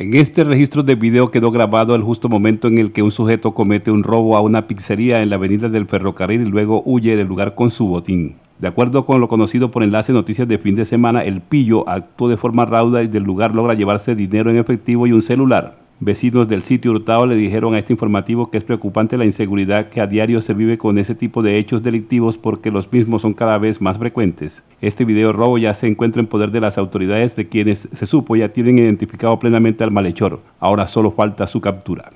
En este registro de video quedó grabado el justo momento en el que un sujeto comete un robo a una pizzería en la avenida del ferrocarril y luego huye del lugar con su botín. De acuerdo con lo conocido por enlace noticias de fin de semana, el pillo actuó de forma rauda y del lugar logra llevarse dinero en efectivo y un celular. Vecinos del sitio hurtado le dijeron a este informativo que es preocupante la inseguridad que a diario se vive con ese tipo de hechos delictivos porque los mismos son cada vez más frecuentes. Este video robo ya se encuentra en poder de las autoridades de quienes se supo ya tienen identificado plenamente al malhechor. Ahora solo falta su captura.